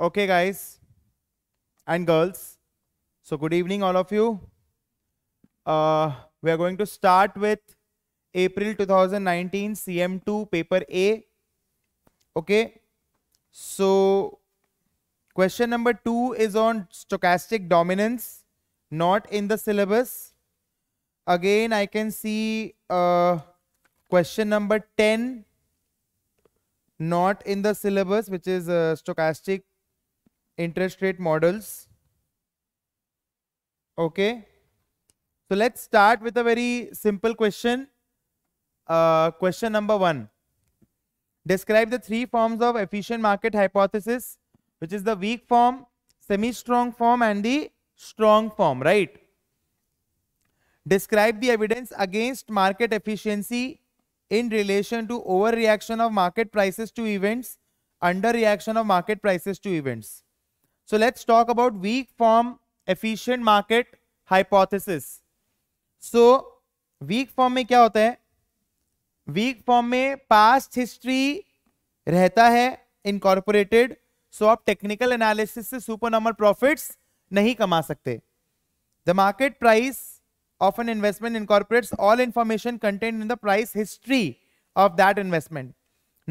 Okay, guys and girls. So good evening, all of you. Uh, we are going to start with April 2019 CM2 paper A. Okay. So question number two is on stochastic dominance, not in the syllabus. Again, I can see uh, question number 10 not in the syllabus which is uh, stochastic interest rate models. Okay. So let's start with a very simple question. Uh, question number one. Describe the three forms of efficient market hypothesis, which is the weak form, semi-strong form and the strong form, right? Describe the evidence against market efficiency in relation to overreaction of market prices to events, underreaction of market prices to events. So let's talk about weak form efficient market hypothesis. So weak form में क्या होता है week form में past history रहता है incorporated so आप technical analysis से super normal profits नहीं कमा सकते the market price of an investment incorporates all information content in the price history of that investment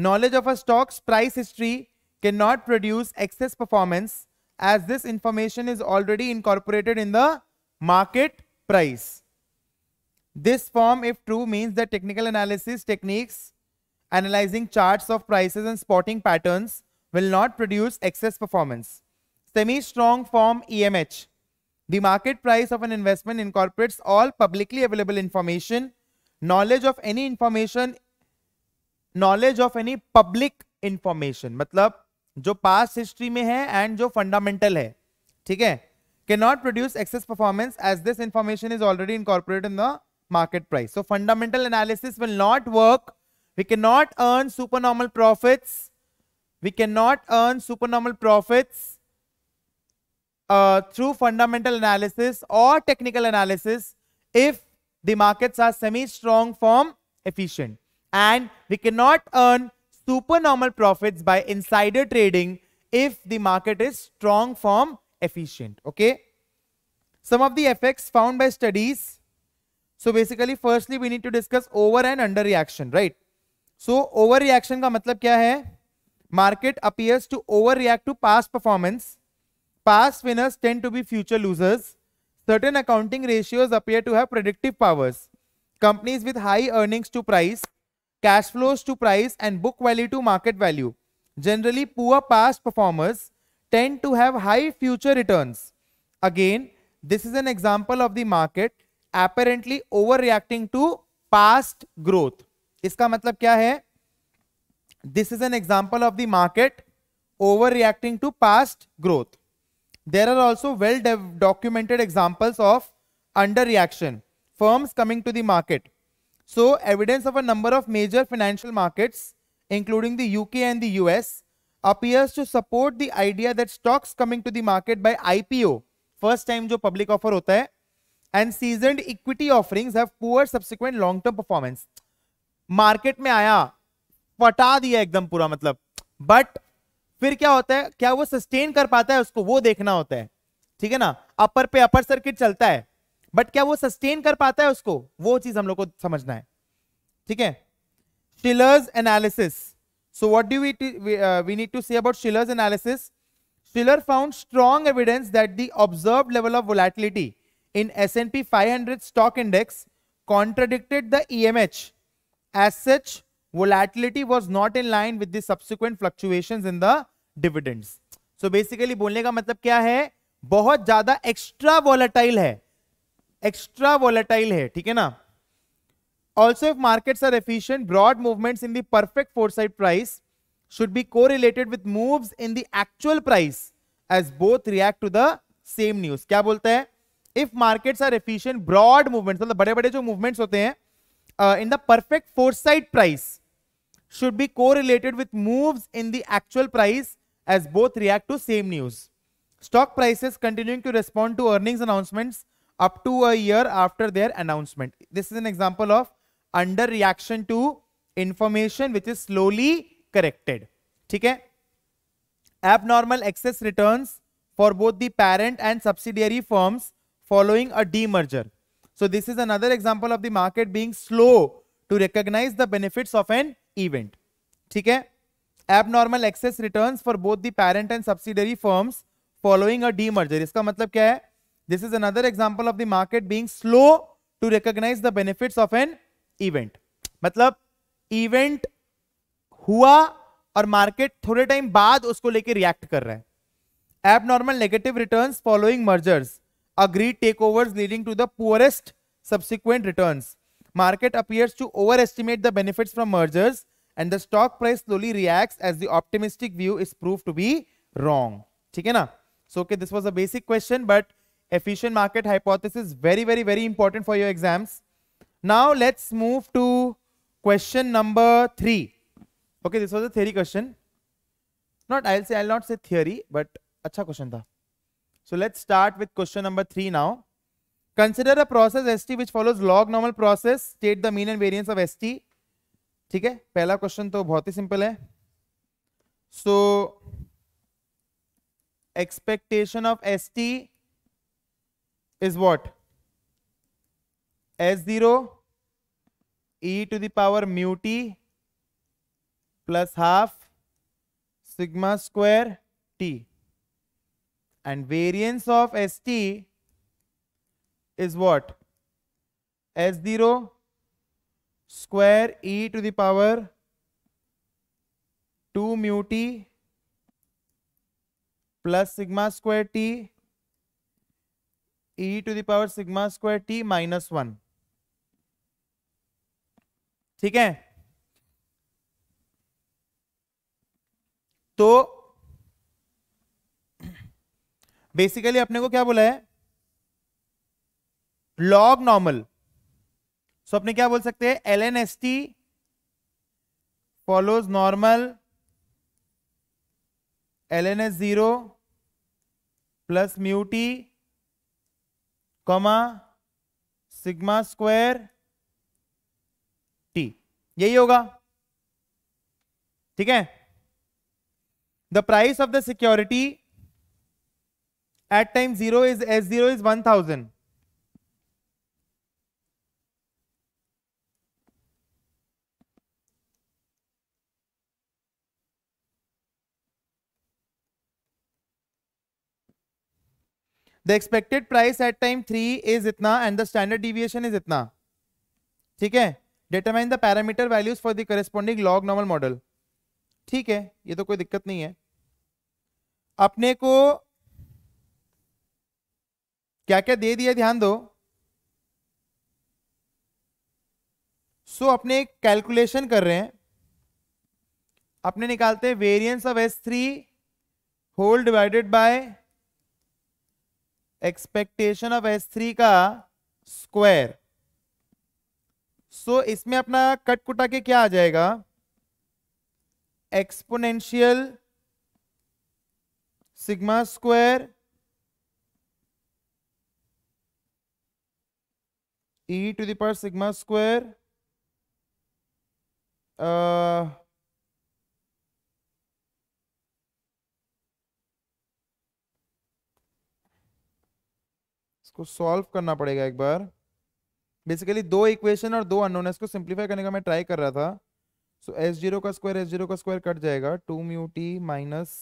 knowledge of a stocks price history can not produce excess performance as this information is already incorporated in the market price. This form, if true, means that technical analysis techniques analyzing charts of prices and spotting patterns will not produce excess performance. Semi-strong form EMH. The market price of an investment incorporates all publicly available information, knowledge of any information, knowledge of any public information. मतलब जो पास history में है and जो fundamental है ठीक है के not produce excess performance as this information is already incorporate in the market price so fundamental analysis will not work we can not earn super normal profit we can not earn super normal profit through fundamental analysis और technical analysis if the markets are semi strong form efficient and we can not earn supernormal profits by insider trading if the market is strong form efficient. Okay. Some of the effects found by studies. So basically, firstly, we need to discuss over and under reaction, right? So overreaction का मतलब क्या है? Market appears to overreact to past performance. Past winners tend to be future losers. Certain accounting ratios appear to have predictive powers. Companies with high earnings to price cash flows to price and book value to market value. Generally, poor past performers tend to have high future returns. Again, this is an example of the market apparently overreacting to past growth. इसका मतलब क्या है This is an example of the market overreacting to past growth. There are also well documented examples of underreaction, firms coming to the market So evidence of a number of major financial markets, including the UK and the US, appears to support the idea that stocks coming to the market by IPO, first time जो public offer होता है, and seasoned equity offerings have poor subsequent long-term performance. Market में आया, फटा दिया एकदम पूरा मतलब, but फिर क्या होता है क्या वो सस्टेन कर पाता है उसको वो देखना होता है ठीक है ना अपर पे अपर सर्किट चलता है बट क्या वो सस्टेन कर पाता है उसको वो चीज हम लोग को समझना है ठीक है Shiller's analysis so what do we we need to say about Shiller's analysis Shiller found strong evidence that the observe level of volatility in S N P stock index contradicted the E M H S such volatility was not in line with the subsequent fluctuation in the dividends so basically बोलने का मतलब क्या है बहुत ज्यादा extra volatile है extra volatile है ठीक है ना also if market are efficient broad movement in the perfect foresight price should be correlated with move in the real price as both react to the same news क्या बोलते हैं if market are efficient broad movement मतलब बड़े बड़े जो movements होते हैं in the perfect foresight price should be correlated with move in the real price as both react to same news stock prices continuing to respond to earnings announcements up to a year after their announcement. This is an example of underreaction to information which is slowly corrected. Okay, Abnormal excess returns for both the parent and subsidiary firms following a demerger. So this is another example of the market being slow to recognize the benefits of an event. Okay, Abnormal excess returns for both the parent and subsidiary firms following a demerger. इसका मतलब क्या है This is another example of the market being slow to recognize the benefits of an event. मतलब event हुआ और market थोड़े time बाद उसको लेके react कर रहा है Abnormal negative returns following mergers, agreed takeovers leading to the poorest subsequent returns. Market appears to overestimate the benefits from mergers and the stock price slowly reacts as the optimistic view is proved to be wrong. ठीक है ना? So okay, this was a basic question, but efficient market hypothesis very very very important for your exams now let's move to question number 3 okay this was a theory question not i'll say i'll not say theory but acha question tha so let's start with question number 3 now consider a process st which follows log normal process state the mean and variance of st ठीक है पहला question तो बहुत ही simple है so expectation of S is what? S0 e to the power mu t plus half sigma square t and variance of st is what s0 square e to the power 2 mu t plus sigma square t E to the power sigma square T minus one ठीक है तो basically अपने को क्या बोला है log normal so अपने क्या बोल सकते हैं L N S T follows normal L N S zero plus mu T comma sigma square T यही होगा ठीक है the price of the security at time zero is S zero is one thousand the expected price at time three is इतना and the standard deviation is इतना ठीक है determine the parameter values for the corresponding log normal model ठीक है ये तो कोई दिक्कत नहीं है अपने को क्या क्या दे दिया ध्यान दो सो so, अपने कैलकुलेशन कर रहे हैं अपने निकालते हैं variance of S three whole divided by expectation of S three का स्क्वायर सो so, इसमें अपना कट कुटा के क्या आ जाएगा exponential sigma square E to the power sigma square को सॉल्व करना पड़ेगा एक बार बेसिकली दो इक्वेशन और दो अनोन को सिंप्लीफाई करने का मैं ट्राई कर रहा था सो एस जीरो का स्क्वायर एस जीरो का स्क्वायर कट जाएगा टू म्यू टी माइनस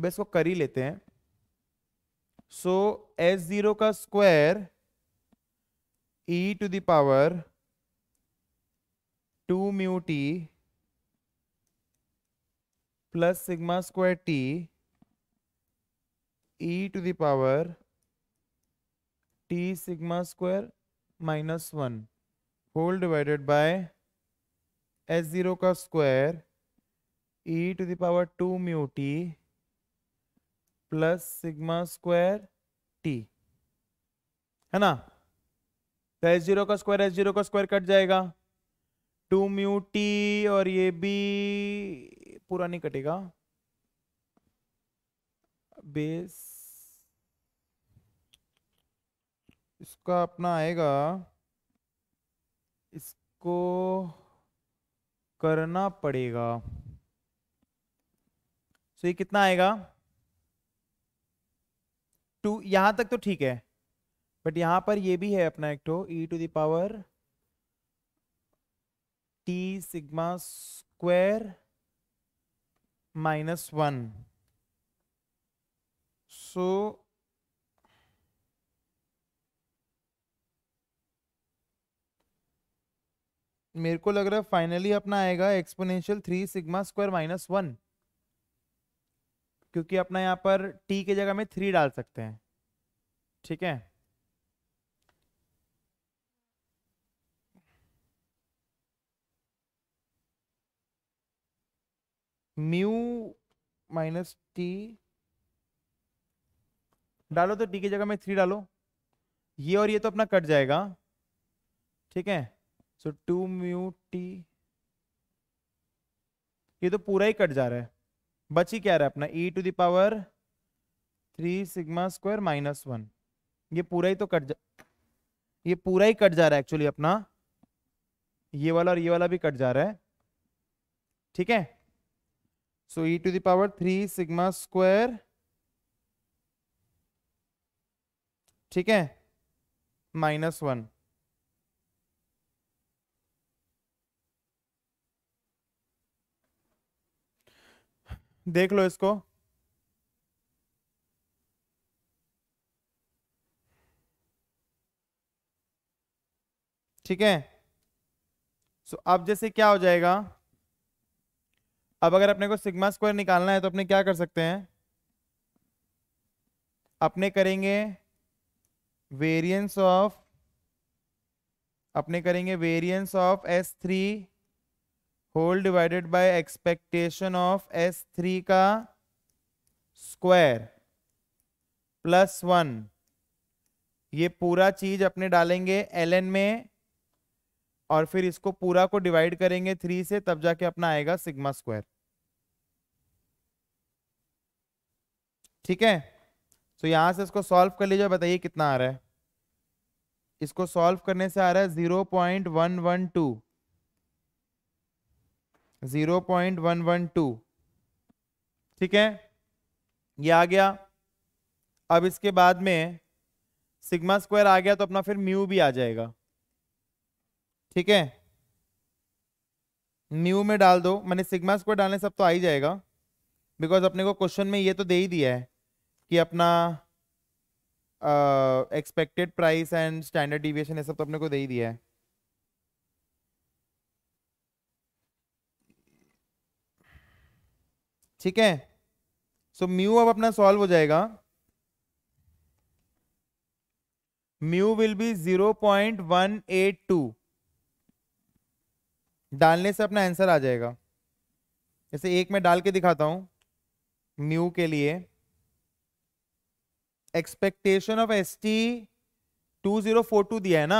बस को कर ही लेते हैं सो एस जीरो का square E to the power two mu T plus sigma square T E to the power power T sigma square minus one whole divided by S zero का square E to the power power two mu T plus sigma square T है ना तो S zero का square S zero का square cut जाएगा two mu T और ये भी पूरा नहीं कटेगा बेस इसका अपना आएगा इसको करना पड़ेगा सो ये कितना आएगा टू यहां तक तो ठीक है बट यहां पर ये भी है अपना एक तो E to the power T sigma square minus 1 so मेरे को लग रहा है फाइनली अपना आएगा exponential three sigma square minus one क्योंकि अपना यहाँ पर टी की जगह में थ्री डाल सकते हैं ठीक है म्यू माइनस टी डालो तो टी की जगह में थ्री डालो ये और ये तो अपना कट जाएगा ठीक है सो टू म्यू टी ये तो पूरा ही कट जा रहा है बची क्या रहा है अपना E to the power three sigma square minus one ये पूरा ही तो कट जा ये पूरा ही कट जा रहा है एक्चुअली अपना ये वाला और ये वाला भी कट जा रहा है ठीक है So e to the power 3 sigma square ठीक है माइनस वन देख लो इसको ठीक है सो so, अब जैसे क्या हो जाएगा अब अगर अपने को सिग्मा स्क्वायर निकालना है तो अपने क्या कर सकते हैं अपने करेंगे वेरिएंस ऑफ अपने करेंगे variance of S three whole divided by expectation of S three का स्क्वायर प्लस वन ये पूरा चीज अपने डालेंगे एल एन में और फिर इसको पूरा को डिवाइड करेंगे थ्री से तब जाके अपना आएगा सिग्मा स्क्वायर ठीक है तो यहां से इसको सॉल्व कर लीजिए बताइए कितना आ रहा है इसको सॉल्व करने से आ रहा है zero point one one two zero point one one two ठीक है ये आ गया अब इसके बाद में सिग्मा स्क्वायर आ गया तो अपना फिर म्यू भी आ जाएगा ठीक है म्यू में डाल दो मैंने सिग्मा स्क्वायर डालने सब तो आ ही जाएगा बिकॉज अपने को क्वेश्चन में ये तो दे ही दिया है कि अपना expected price and standard deviation ये सब तो अपने को दे ही दिया है ठीक है सो म्यू अब अपना सॉल्व हो जाएगा mu will be zero point one eight two डालने से अपना आंसर आ जाएगा जैसे एक मैं डाल के दिखाता हूं म्यू के लिए expectation of S T two zero four two दिया है ना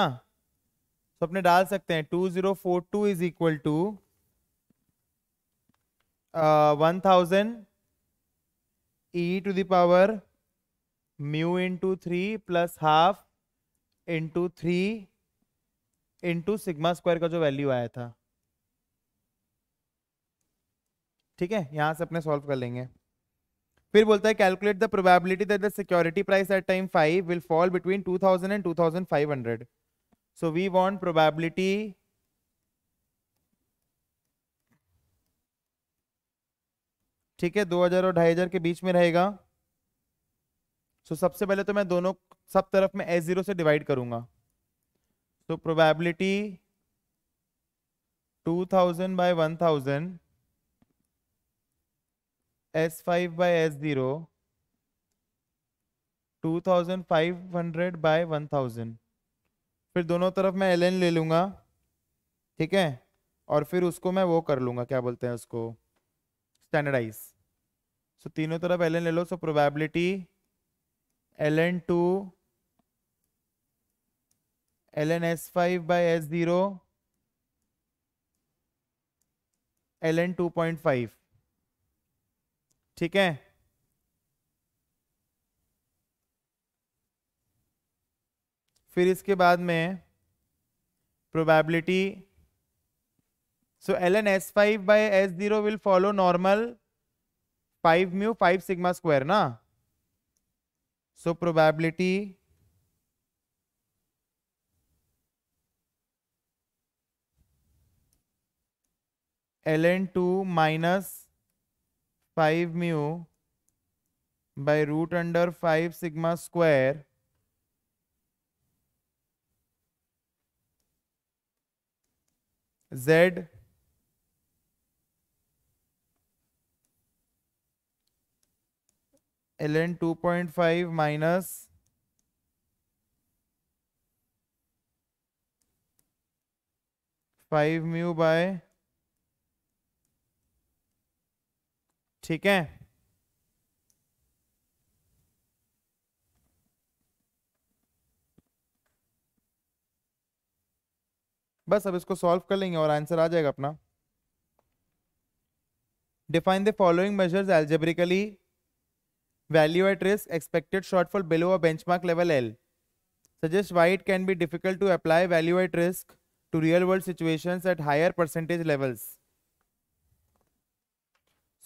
तो अपने डाल सकते हैं two zero four two is equal to one thousand E to the power mu into three plus half into three into sigma square का जो वैल्यू आया था ठीक है यहां से अपने सॉल्व कर लेंगे फिर बोलता है calculate the probability that the security price at time five will fall between two thousand and two thousand five hundred so we want probability ठीक है दो हजार और ढाई हजार के बीच में रहेगा सो so, सबसे पहले तो मैं दोनों सब तरफ में एस जीरो से डिवाइड करूंगा so probability 2000 by thousand S five by S zero two thousand five hundred by one thousand फिर दोनों तरफ मैं एल एन ले लूँगा ठीक है और फिर उसको मैं वो कर लूँगा क्या बोलते हैं उसको स्टैंडर्डाइज सो तीनों तरफ एल एन ले लो so probability L N two L N S five by S zero L N two point five ठीक है फिर इसके बाद में probability so L N S five by S zero will follow normal five mu five sigma square ना so probability L N two minus five mu by root under five sigma square Z L N two point five minus five mu bye ठीक है बस अब इसको solve कर लेंगे और answer आ जाएगा अपना define the following measures algebraically value at risk expected shortfall below a benchmark level L suggest why it can be difficult to apply value at risk to real world situations at higher percentage levels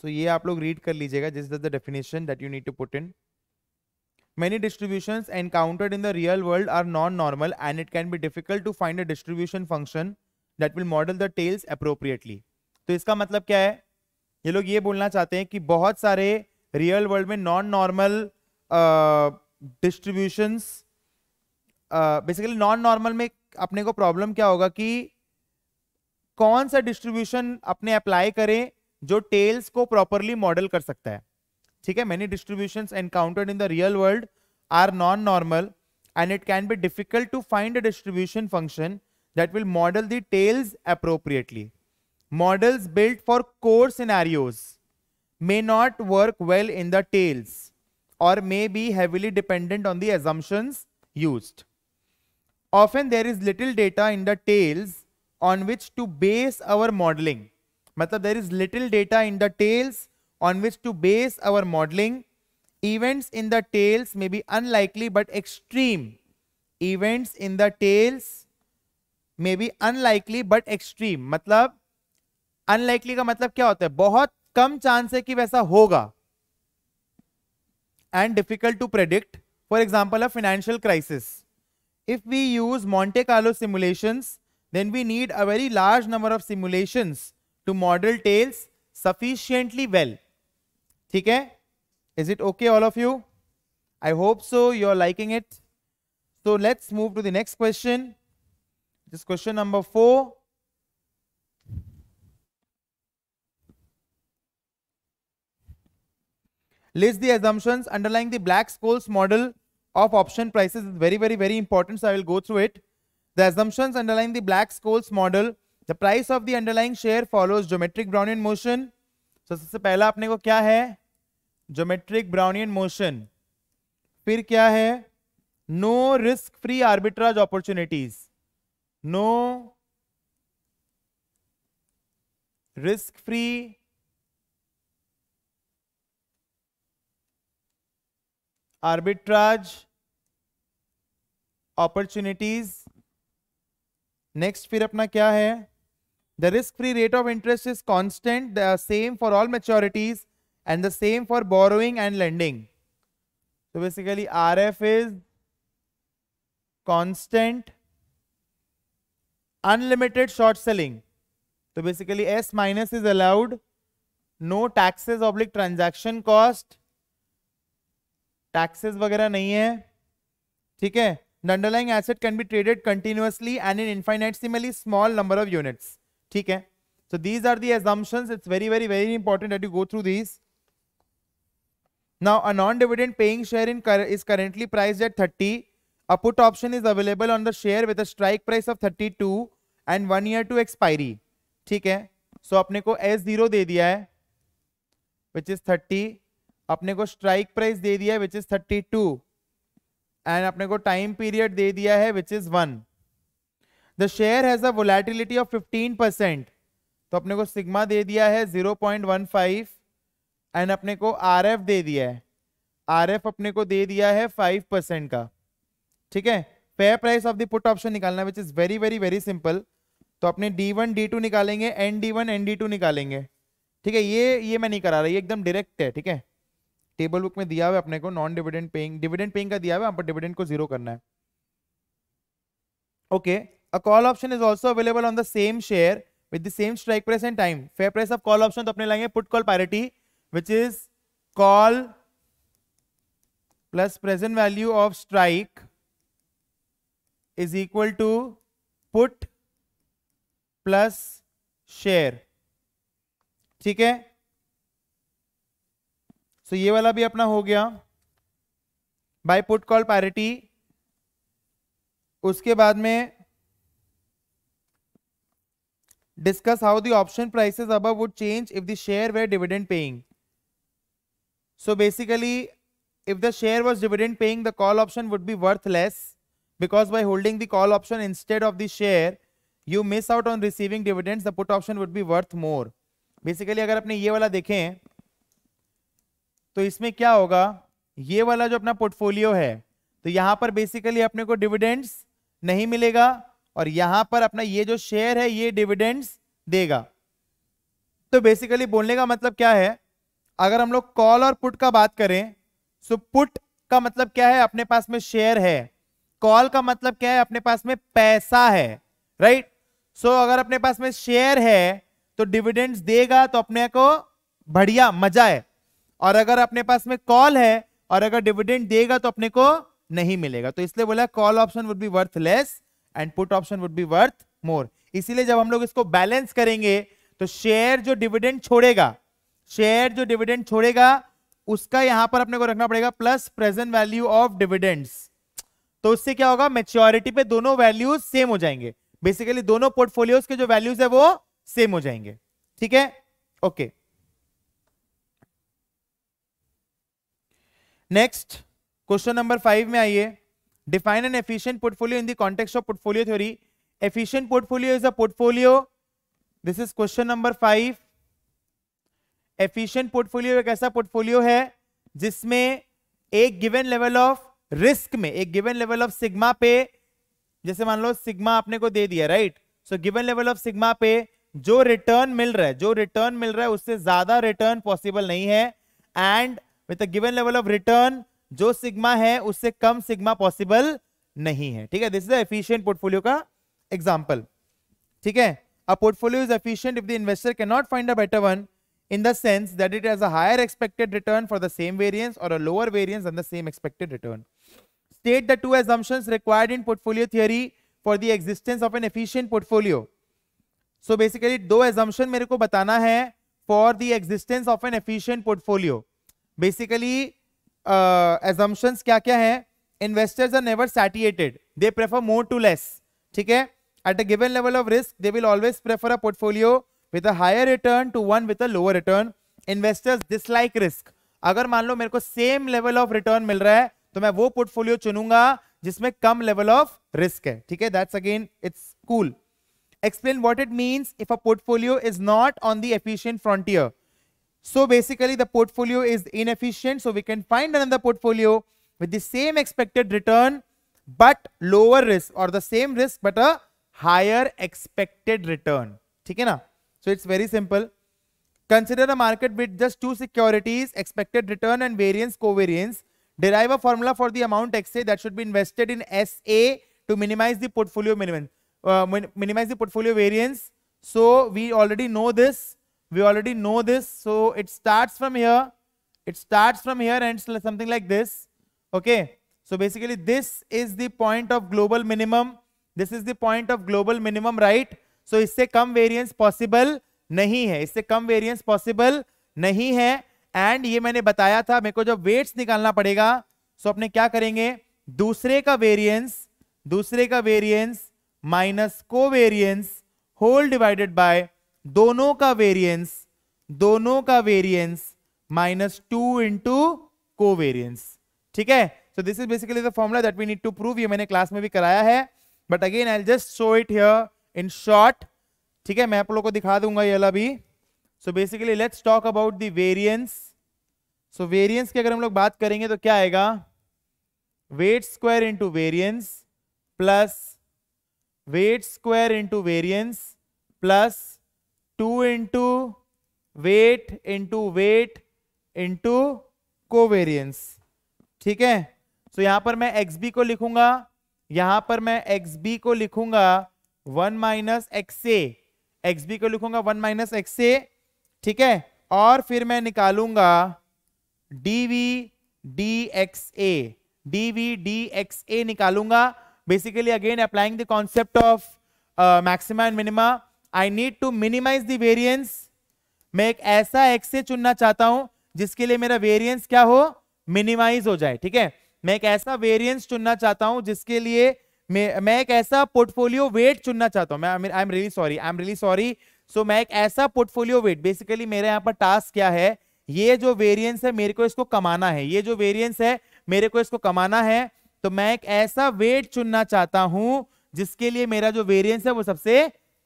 so ये आप लोग read कर लीजिएगा जिस the definition that you need to put in many distribution encountered in the real world are non normal and it can be difficult to find a distribution function that will model the tails appropriately तो इसका मतलब क्या है ये लोग ये बोलना चाहते हैं कि बहुत सारे रियल वर्ल्ड में non normal distributions basically non normal में अपने को प्रॉब्लम क्या होगा कि कौन सा डिस्ट्रीब्यूशन अपने अप्लाई करें जो टेल्स को प्रॉपरली मॉडल कर सकता है ठीक है many distribution encounter in the real world are non normal and it can be difficult to find a distribution function that will model the tails appropriately models built for core scenarios may not work well in the tails और may be heavily dependent on the assumptions of and there is little data in the tails on which to base our modelling मतलब there is little data in the tails on which to base our modeling. Events in the tails may be unlikely but extreme. Events in the tails may be unlikely but extreme. मतलब unlikely का मतलब क्या होता है बहुत कम chance है कि वैसा होगा and difficult to predict for example if we use Monte Carlo simulations, then we need a very large number of simulations to model tails sufficiently well. ठीक Is it okay all of you? I hope so. You're liking it. So let's move to the next question. This question number four. List the assumptions underlying the Black-Scholes model of option prices. It's very, very, very important. So I will go through it. The assumptions underlying the Black-Scholes model the price of the underlying share follows geometric Brownian motion तो सबसे पहला अपने को क्या है geometric Brownian motion फिर क्या है no risk free arbitrage opportunities no risk free arbitrage opportunities next फिर अपना क्या है The risk-free rate of interest is constant, the same for all maturities and the same for borrowing and lending. So basically RF is constant unlimited short selling. So basically S minus is allowed, no taxes oblique transaction cost, taxes वगैरह नहीं है ठीक the underlying asset can be traded continuously and in infinitesimally small number of units ठीक है so these are the assumption it's very very very important at you go through these now a non dividend paying share in is currently price at thirty a put option is available on the share with strike price of thirty two and one year to expiry ठीक है सो so, अपने को S zero दे दिया है which is thirty अपने को strike price दे दिया है which is thirty two and अपने को टाइम पीरियड दे दिया है which is one the share has a volatility of 15 percent तो अपने को सिग्मा दे दिया है 0.15 एंड अपने को आर दे दिया है आर अपने को दे दिया है 5 परसेंट का ठीक है fair price of the put option निकालना which is very very very simple तो अपने डी वन डी टू निकालेंगे N D one N D two निकालेंगे ठीक है ये ये मैं नहीं करा रहा ये एकदम डायरेक्ट है ठीक है टेबल बुक में दिया हुआ अपने को non dividend paying dividend paying का दिया हुआ है पर डिविडेंड को जीरो करना है okay okay. a call option is also available on the same share with the same strike price and time fair price of call option to apne lagenge put call parity which is call plus present value of strike is equal to put plus share ठीक है सो so, ये वाला भी अपना हो गया buy put call parity उसके बाद में Discuss how the option prices above would change if the share were dividend paying. So basically, if the share was dividend paying, the call option would be worthless because by holding the call option instead of the share, you miss out on receiving dividends. The put option would be worth more. Basically अगर अपने ये वाला देखें तो इसमें क्या होगा ये वाला जो अपना पोर्टफोलियो है तो यहां पर बेसिकली अपने को डिविडेंड्स नहीं मिलेगा और यहां पर अपना ये जो शेयर है ये डिविडेंड्स देगा तो बेसिकली बोलने का मतलब क्या है अगर हम लोग कॉल और पुट का बात करें सो पुट का मतलब क्या है अपने पास में शेयर है कॉल का मतलब क्या है अपने पास में पैसा है राइट right? सो so, अगर अपने पास में शेयर है तो डिविडेंड्स देगा तो अपने को बढ़िया मजा है और अगर अपने पास में कॉल है और अगर डिविडेंड देगा तो अपने को नहीं मिलेगा तो इसलिए बोला call option would be worth less and put option would be worth more इसीलिए जब हम लोग इसको बैलेंस करेंगे तो शेयर जो डिविडेंड छोड़ेगा शेयर जो डिविडेंड छोड़ेगा उसका यहां पर अपने को रखना पड़ेगा plus present value of dividends तो उससे क्या होगा मेच्योरिटी पे दोनों वैल्यूज सेम हो जाएंगे बेसिकली दोनों पोर्टफोलियोज के जो वैल्यूज है वो सेम हो जाएंगे ठीक है okay next question number five में आइए define an efficient portfolio in the context of portfolio theory efficient portfolio is a portfolio this is question number 5 efficient portfolio एक ऐसा portfolio है जिसमें एक given level of risk में एक given level of sigma पे जैसे मान लो sigma आपने को दे दिया right so given level of sigma पे जो return मिल रहा है जो return मिल रहा है उससे ज्यादा return possible नहीं है and with a given level of return जो सिग्मा है उससे कम सिग्मा पॉसिबल नहीं है ठीक है दिस इज एफिशियंट पोर्टफोलियो का एग्जाम्पल ठीक है a portfolio is efficient if the investor can not find a better one in the sense that it as uh expected return for the same variance or a lower variance and the same expected return state the two assumptions required in portfolio theory for the existence of an efficient portfolio so basically दो assumption मेरे को बताना है for the existence of an efficient portfolio basically assumptions uh, क्या क्या है investors are never satiated they prefer more to less ठीक है at a given level of risk they will always prefer a portfolio with a higher return to one with a lower return investors dislike risk अगर मान लो मेरे को same level of return मिल रहा है तो मैं वो पोर्टफोलियो चुनूंगा जिसमें कम लेवल ऑफ रिस्क है ठीक है that's again it's cool explain what it means if a portfolio is not on the efficient frontier So basically the portfolio is inefficient. So we can find another portfolio with the same expected return but lower risk or the same risk but a higher expected return. Okay, na? So it's very simple. Consider a market with just two securities, expected return and variance covariance. Derive a formula for the amount XA that should be invested in SA to minimize the portfolio minimum, uh, minimize the portfolio variance. So we already know this we already know this so it starts from here it starts from here and it's something like this okay so basically this is the point of global minimum this is the point of global minimum right so isse kam variance possible nahi hai isse kam variance possible nahi hai and ये मैंने बताया था मेरे को जब weights निकालना पड़ेगा सो अपने क्या करेंगे दूसरे का वेरिएंस दूसरे का variance minus covariance whole divided by दोनों का वेरिएंस दोनों का variance minus two into covariance ठीक है so this is basically the formula that we need to prove ये मैंने क्लास में भी कराया है but again I just show it here in short ठीक है मैं आप लोगों को दिखा दूंगा ये वाला भी so basically let's talk about the variance so variance की अगर हम लोग बात करेंगे तो क्या आएगा weight square into variance plus weight square into variance plus two into weight into weight into covariance ठीक है सो यहां पर मैं एक्स बी को लिखूंगा यहां पर मैं एक्स बी को लिखूंगा one minus X A X B को लिखूंगा वन माइनस एक्स ए ठीक है और फिर मैं निकालूंगा D V D X A D V D X A निकालूंगा basically again applying the concept of maxima and minima I need to minimise the variance मैं एक ऐसा एक्से चुनना चाहता हूं जिसके लिए मेरा वेरिएंस क्या हो मिनिमाइज हो जाए ठीक है मैं एक ऐसा वेरिएंस चुनना चाहता हूं जिसके लिए मैं एक ऐसा पोर्टफोलियो वेट चुनना चाहता हूं मैं I am really sorry I am really sorry so मैं एक ऐसा पोर्टफोलियो वेट बेसिकली मेरे यहाँ पर टास्क क्या है ये जो वेरिएंस है मेरे को इसको कमाना है ये जो वेरिएंस है मेरे को इसको कमाना है तो मैं एक ऐसा वेट चुनना चाहता हूं जिसके लिए मेरा जो वेरिएंस है वो सबसे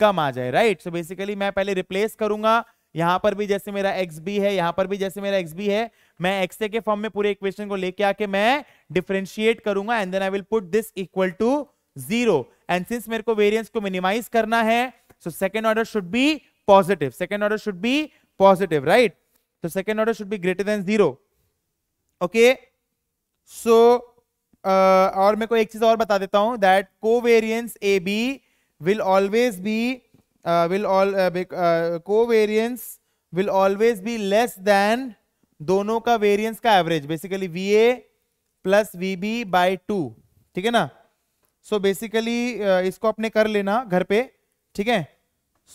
कम आ जाए राइट सो बेसिकली मैं पहले रिप्लेस करूंगा यहां पर भी जैसे मेरा एक्स बी है यहां पर भी जैसे मेरा एक्स बी है मैं एक्स ए के फॉर्म में पूरे इक्वेशन को लेके आके मैं डिफ्रेंशिएट करूंगा and then I will put this equal to zero and since मेरे को वेरियंस को मिनिमाइज करना है so second order should be positive second order should be positive right तो second order should be greater than zero okay so और मेरे को एक चीज और बता देता हूं दैट को variance A B will always be uh, will all uh, uh, covariance will always be less than दोनों का वेरिएंस का average basically V A plus V B by two ठीक है ना सो so बेसिकली uh, इसको अपने कर लेना घर पे ठीक है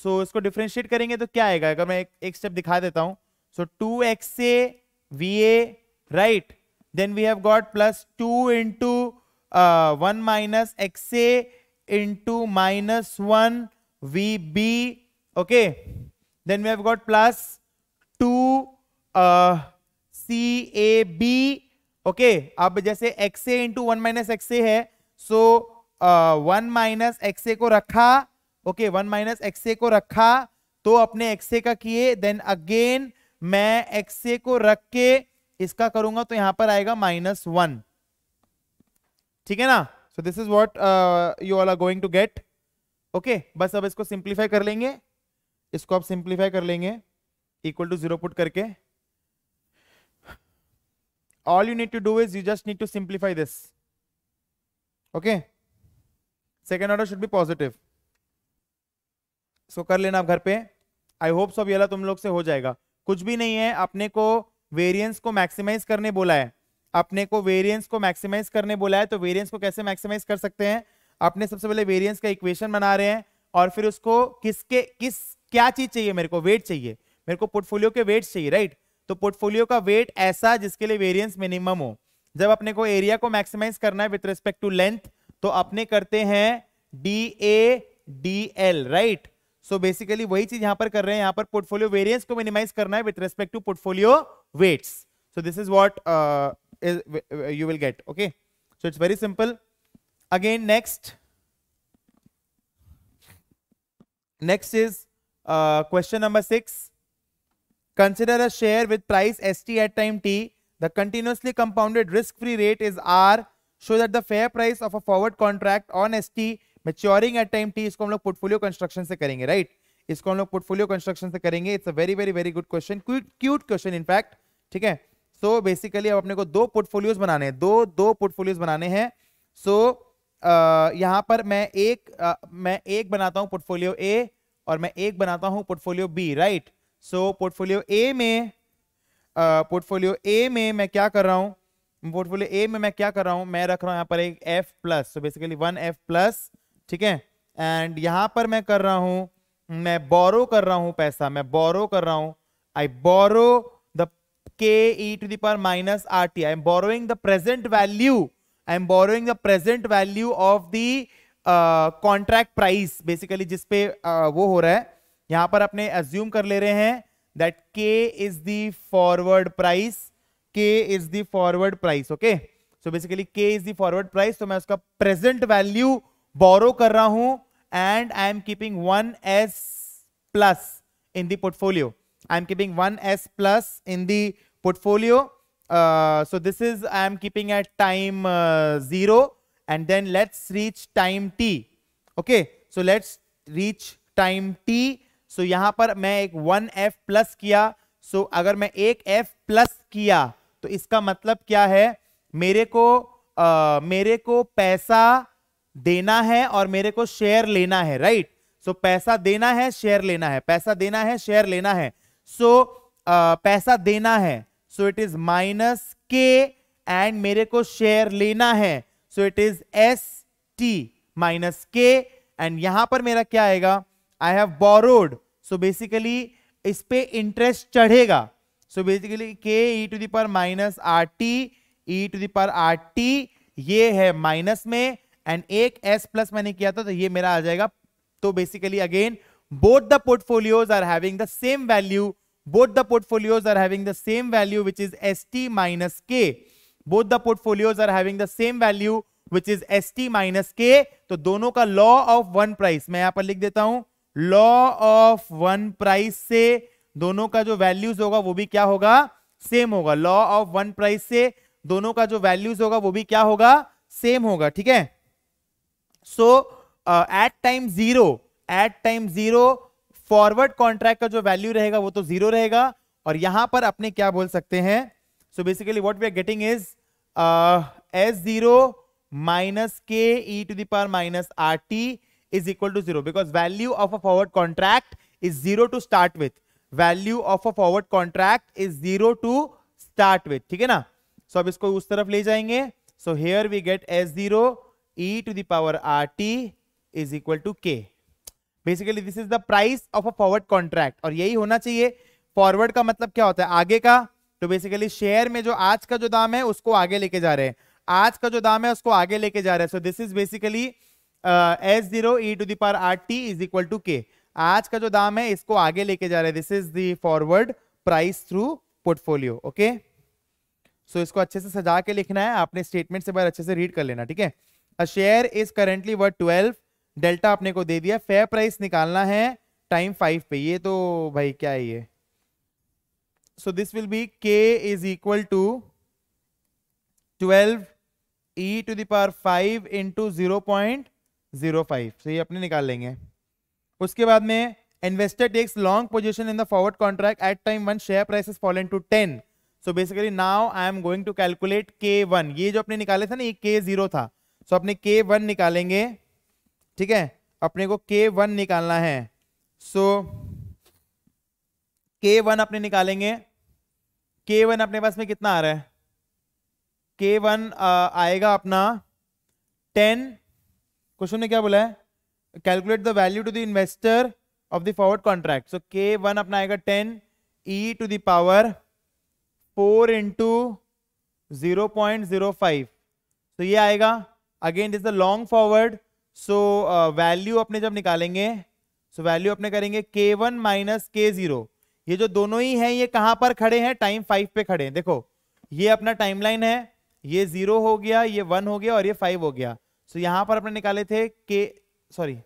सो so इसको डिफ्रेंशिएट करेंगे तो क्या आएगा अगर मैं एक, एक स्टेप दिखा देता हूं so two X A V A right then we have got plus two into one minus X A one V B okay then we have got plus two C A B okay अब जैसे A into one minus A है so one minus ए को रखा okay one minus ए को रखा तो अपने एक्से का किए देन अगेन मैं एक्से को रख के इसका करूंगा तो यहां पर आएगा माइनस वन ठीक है ना so this is what you all are going to get okay बस अब इसको सिंप्लीफाई कर लेंगे इसको आप सिंप्लीफाई कर लेंगे इक्वल टू जीरो पुट करके all you need to do is you just need to simplify this okay second order should be positive so कर लेना आप घर पे आई होप सब ये तुम लोग से हो जाएगा कुछ भी नहीं है अपने को वेरिएंस को मैक्सिमाइज करने बोला है अपने को वेरिएंस को मैक्सिमाइज करने बोला है तो वेरिएंस को कैसे मैक्सिमाइज कर सकते हैं अपने सबसे पहले वेरिएंस का इक्वेशन बना रहे हैं और फिर उसको किसके किस क्या चीज चाहिए मेरे को वेट चाहिए मेरे को पोर्टफोलियो के वेट चाहिए राइट तो पोर्टफोलियो का वेट ऐसा जिसके लिए वेरियंस मिनिमम हो जब अपने को एरिया को मैक्सिमाइज करना है विथ रिस्पेक्ट टू लेंथ तो अपने करते हैं D A D L right so basically वही चीज यहां पर कर रहे हैं यहां पर पोर्टफोलियो वेरिएंस को मिनिमाइज करना है with respect to portfolio weights so this is what is, you will get okay so it's very simple again next next is uh, question number 6 consider a share with price st at time t the continuously compounded risk free rate is r show that the fair price of a forward contract on st maturing at time t is. हम portfolio construction construction से right? इसको हम लोग portfolio construction It's a very, very, very good question. Cute question cute question in fact so so basically अब अपने को दो portfolios बनाने हैं दो दो पोर्टफोलियोज बनाने हैं सो so, यहाँ पर मैं एक आ, मैं एक बनाता हूँ पोर्टफोलियो ए और मैं एक बनाता हूँ portfolio B right so portfolio A में पोर्टफोलियो ए में मैं क्या कर रहा हूँ पोर्टफोलियो ए में मैं क्या कर रहा हूँ मैं रख रहा हूँ यहाँ पर एक F plus so basically one F plus ठीक है एंड यहाँ पर मैं कर रहा हूँ मैं बोरो कर रहा हूँ पैसा मैं बोरो कर रहा हूँ I borrow k e to the minus R T I am borrowing the present value I am borrowing the present value of the contract price basically जिसपे वो हो रहा है यहां पर अपने एज्यूम कर ले रहे हैं that K is the forward price K is the forward price okay so basically K is the forward price तो मैं उसका प्रेजेंट वैल्यू बोरो कर रहा हूं and I am keeping one S plus in the portfolio I am keeping one S plus in the portfolio. Uh, so this is I am keeping at time uh, zero, and then let's reach time t. Okay. So let's reach time t. So यहाँ पर मैं एक 1f plus किया सो so अगर मैं एक f plus किया तो इसका मतलब क्या है मेरे को आ, मेरे को पैसा देना है और मेरे को शेयर लेना है राइट सो so, पैसा देना है शेयर लेना है पैसा देना है शेयर लेना है सो so, पैसा देना है so it is minus K and मेरे को शेयर लेना है so it is S T minus K and यहां पर मेरा क्या आएगा I have borrowed so basically इस पे इंटरेस्ट चढ़ेगा so basically K E to पर minus R T E to पर आर टी ये है माइनस में एंड एक एस प्लस मैंने किया था तो ये मेरा आ जाएगा तो basically again both the portfolios are having the same value both the portfolios are having the same value which is st minus k both the portfolios are having the same value which is st minus k तो दोनों का law of one price मैं यहां पर लिख देता हूं law of one price से दोनों का जो वैल्यूज होगा वो भी क्या होगा सेम होगा लॉ ऑफ वन प्राइस से दोनों का जो वैल्यूज होगा वो भी क्या होगा सेम होगा ठीक है so at time zero at time zero forward contract का जो वैल्यू रहेगा वो तो जीरो रहेगा और यहां पर अपने क्या बोल सकते हैं so basically what we are getting is S zero minus K E to the power minus R T is equal to zero because value of a forward contract is zero to start with value of a forward contract is zero to start with ठीक है ना सो so, अब इसको उस तरफ ले जाएंगे so here we get S zero E to the power R T is equal to K basically this is the price of a forward contract और यही होना चाहिए फॉरवर्ड का मतलब क्या होता है आगे का तो बेसिकली शेयर में जो आज का जो दाम है उसको आगे लेके जा रहे हैं आज का जो दाम है उसको आगे लेके जा रहे हैं so this is basically S zero E to the power R T is equal to K आज का जो दाम है इसको आगे लेके जा रहे हैं this is the forward price through portfolio okay so इसको अच्छे से सजा के लिखना है आपने स्टेटमेंट से बार अच्छे से रीड कर लेना ठीक है uh share is currently worth twelve delta अपने को दे दिया फेयर प्राइस निकालना है टाइम फाइव पे ये तो भाई क्या है ये so this will be K is equal to twelve e to the power five to zero point zero five so ये अपने निकाल लेंगे उसके बाद में investor takes long position in the forward contract at time one share price is fall to ten so basically now I am going to calculate K one ये जो अपने निकाले थे ना ये के जीरो था सो so अपने के वन निकालेंगे ठीक है अपने को के वन निकालना है सो के वन अपने निकालेंगे के वन अपने पास में कितना आ रहा है के वन आएगा अपना टेन क्वेश्चन ने क्या बोला है calculate the value to the investor of the forward contract so K one अपना आएगा ten e to the power four into zero point zero five तो ये आएगा again is the long forward so value uh, अपने जब निकालेंगे so value अपने करेंगे के वन माइनस के जीरो ये जो दोनों ही हैं ये कहां पर खड़े हैं टाइम फाइव पे खड़े हैं देखो ये अपना टाइमलाइन है ये जीरो हो गया ये वन हो गया और ये फाइव हो गया सो so यहां पर अपने निकाले थे के सॉरी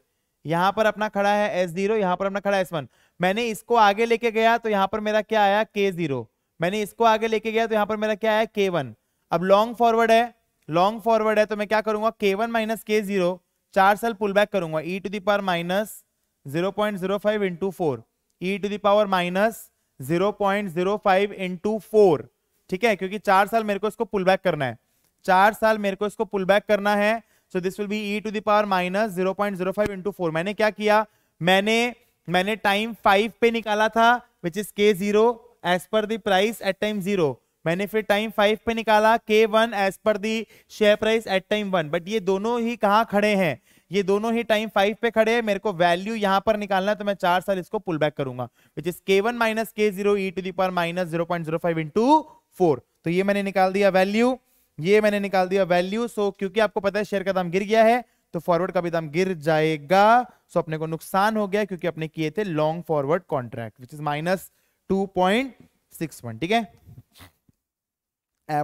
यहां पर अपना खड़ा है एस जीरो यहां पर अपना खड़ा है एस वन मैंने इसको आगे लेके गया तो यहां पर मेरा क्या आया के जीरो मैंने इसको आगे लेके गया तो यहां पर मेरा क्या आया के वन अब लॉन्ग फॉरवर्ड है लॉन्ग फॉरवर्ड है तो मैं क्या करूंगा K one minus K zero चार सेल पुल बैक करूंगा e to the power minus zero point zero five into four e to the power minus zero point zero five into four ठीक है क्योंकि चार साल मेरे को इसको पुल बैक करना है चार साल मेरे को इसको पुल बैक करना है so this will be e to the power minus zero point zero five into four मैंने क्या किया मैंने मैंने टाइम फाइव पे निकाला था which is K zero as per the price at time zero मैंने फिर टाइम फाइव पे निकाला के one as per the share price at time one but ये दोनों ही कहाँ खड़े हैं ये दोनों ही टाइम फाइव पे खड़े हैं मेरे को वैल्यू यहां पर निकालना है तो मैं चार साल इसको पुल बैक करूंगा which is K one minus K zero E to minus zero point zero five into four तो ये मैंने निकाल दिया वैल्यू ये मैंने निकाल दिया वैल्यू सो क्योंकि आपको पता है शेयर का दाम गिर गया है तो फॉरवर्ड का भी दाम गिर जाएगा सो अपने को नुकसान हो गया क्योंकि अपने किए थे long forward contract which is minus two point six one ठीक है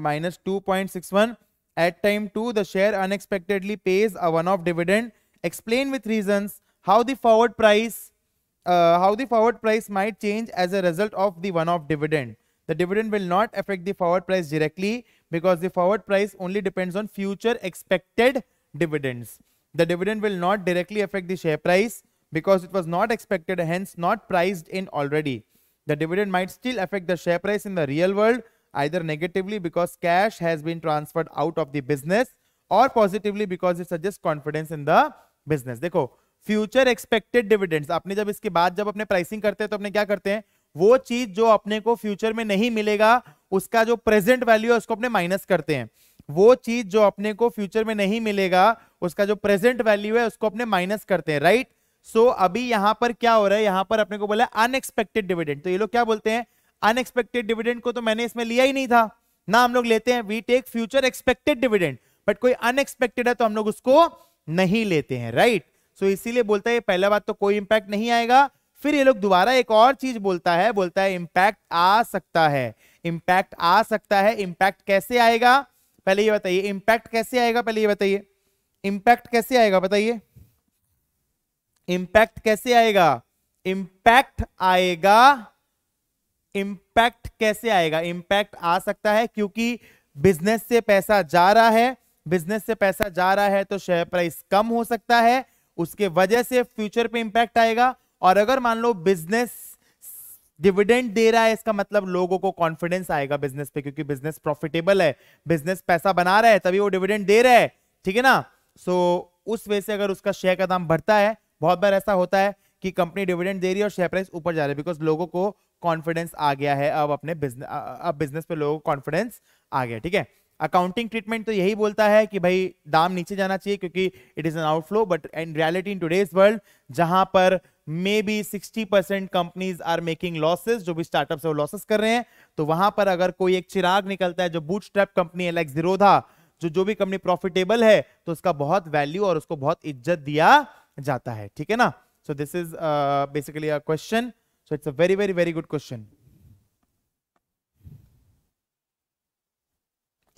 minus two point six one at time two the share unexpectedly pays a one off dividend explain with reasons how the forward price uh, how the forward price might change as a result of the one-off dividend. The dividend will not affect the forward price directly because the forward price only depends on future expected dividends. The dividend will not directly affect the share price because it was not expected, hence not priced in already. The dividend might still affect the share price in the real world, either negatively because cash has been transferred out of the business or positively because it suggests confidence in the business देखो future expected dividends आपने जब इसके बाद जब अपने pricing करते हैं तो अपने क्या करते हैं वो चीज जो अपने को फ्यूचर में नहीं मिलेगा उसका जो प्रेजेंट वैल्यू है उसको अपने माइनस करते हैं वो चीज जो अपने को फ्यूचर में नहीं मिलेगा उसका जो प्रेजेंट वैल्यू है उसको अपने माइनस करते हैं राइट सो so, अभी यहां पर क्या हो रहा है यहां पर अपने को बोला अनएक्सपेक्टेड डिविडेंड तो ये लोग क्या बोलते हैं अनएक्सपेक्टेड डिविडेंड को तो मैंने इसमें लिया ही नहीं था ना हम लोग लेते हैं we take future expected dividend but कोई अनएक्सपेक्टेड है तो हम लोग उसको नहीं लेते हैं राइट सो इसीलिए बोलता है पहला बात तो कोई इंपैक्ट नहीं आएगा फिर ये लोग दोबारा एक और चीज बोलता है बोलता है इंपैक्ट आ सकता है इंपैक्ट आ सकता है इंपैक्ट कैसे आएगा पहले ये बताइए इंपैक्ट कैसे आएगा पहले ये बताइए इंपैक्ट कैसे आएगा बताइए इंपैक्ट कैसे आएगा इंपैक्ट आएगा इंपैक्ट कैसे आएगा इंपैक्ट आ सकता है क्योंकि बिजनेस से पैसा जा रहा है बिजनेस से पैसा जा रहा है तो शेयर प्राइस कम हो सकता है उसके वजह से फ्यूचर पे इंपैक्ट आएगा और अगर मान लो बिजनेस डिविडेंड दे रहा है इसका मतलब लोगों को कॉन्फिडेंस आएगा बिजनेस पे क्योंकि बिजनेस प्रॉफिटेबल है बिजनेस पैसा बना रहा है तभी वो डिविडेंड दे रहा है ठीक है ना सो so, उस वजह से अगर उसका शेयर का दाम बढ़ता है बहुत बार ऐसा होता है कि कंपनी डिविडेंड दे रही है और शेयर प्राइस ऊपर जा रहा है बिकॉज लोगों को कॉन्फिडेंस आ गया है अब अपने बिजनेस अब बिजनेस पे लोगों को कॉन्फिडेंस आ गया ठीक है अकाउंटिंग ट्रीटमेंट तो यही बोलता है कि भाई दाम नीचे जाना चाहिए क्योंकि it is an outflow but in reality in today's world जहां पर maybe sixty percent companies are making losses जो भी स्टार्टअप है वो लॉसेस कर रहे हैं तो वहां पर अगर कोई एक चिराग निकलता है जो बूट स्ट्रैप कंपनी है लाइक जीरोधा जो जो भी कंपनी प्रॉफिटेबल है तो उसका बहुत वैल्यू और उसको बहुत इज्जत दिया जाता है ठीक है ना so this is basically a question so it's a very very very good question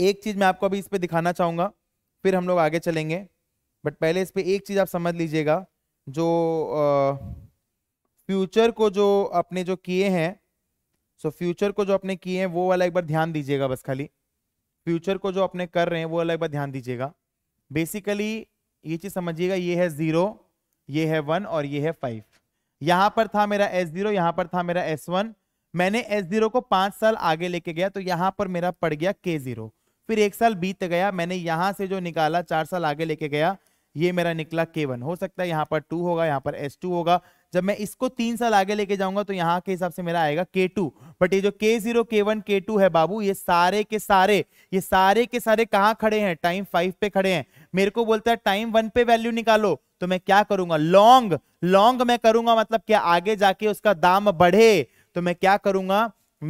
एक चीज मैं आपको अभी इस पर दिखाना चाहूंगा फिर हम लोग आगे चलेंगे बट पहले इस पर एक चीज आप समझ लीजिएगा जो फ्यूचर को जो अपने जो किए हैं सो फ्यूचर को जो अपने किए हैं वो वाला एक बार ध्यान दीजिएगा बस खाली फ्यूचर को जो अपने कर रहे हैं वो वाला एक बार ध्यान दीजिएगा बेसिकली ये चीज समझिएगा ये है जीरो ये है वन और ये है फाइव यहां पर था मेरा एस जीरो यहां पर था मेरा एस वन मैंने एस जीरो को पांच साल आगे लेके गया तो यहां पर मेरा पड़ गया के जीरो फिर एक साल बीत गया मैंने यहाँ से जो निकाला चार साल आगे लेके गया ये मेरा निकला के वन हो सकता है यहाँ पर टू होगा यहाँ पर एस टू होगा जब मैं इसको तीन साल आगे लेके जाऊंगा तो यहाँ के हिसाब से मेरा आएगा के टू बट ये जो के जीरो के वन के टू है बाबू ये सारे के सारे ये सारे के सारे कहाँ खड़े हैं टाइम फाइव पे खड़े हैं मेरे को बोलता है टाइम वन पे वैल्यू निकालो तो मैं क्या करूंगा लॉन्ग लॉन्ग मैं करूंगा मतलब क्या आगे जाके उसका दाम बढ़े तो मैं क्या करूंगा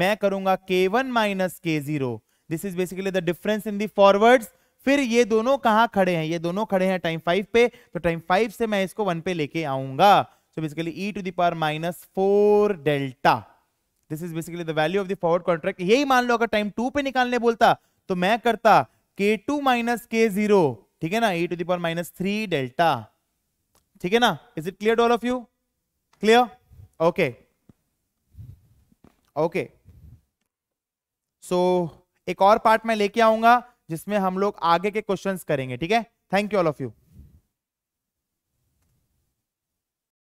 मैं करूंगा K one minus K zero this is basically the difference in the forwards फिर ये दोनों कहां खड़े हैं ये दोनों खड़े हैं टाइम फाइव पे तो टाइम फाइव से मैं इसको वन पे लेके आऊंगा so basically e to the power minus four delta this is basically the value of the forward contract यही मान लो अगर टाइम टू पे निकालने बोलता तो मैं करता के टू माइनस के जीरो ठीक है ना e to the power minus three delta ठीक है ना is it clear all of you clear okay okay so एक और पार्ट मैं लेके आऊंगा जिसमें हम लोग आगे के क्वेश्चंस करेंगे ठीक है thank you all of you